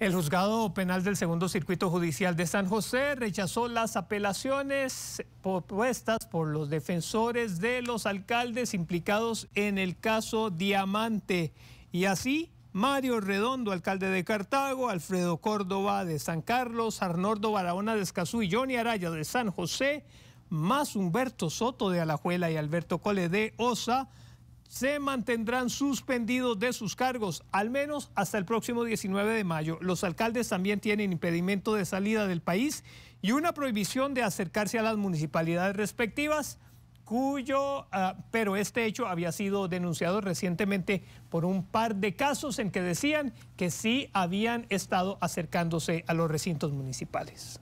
El juzgado penal del segundo circuito judicial de San José rechazó las apelaciones propuestas por los defensores de los alcaldes implicados en el caso Diamante. Y así, Mario Redondo, alcalde de Cartago, Alfredo Córdoba de San Carlos, Arnoldo Barahona de Escazú y Johnny Araya de San José, más Humberto Soto de Alajuela y Alberto Cole de Osa, se mantendrán suspendidos de sus cargos, al menos hasta el próximo 19 de mayo. Los alcaldes también tienen impedimento de salida del país y una prohibición de acercarse a las municipalidades respectivas, cuyo, ah, pero este hecho había sido denunciado recientemente por un par de casos en que decían que sí habían estado acercándose a los recintos municipales.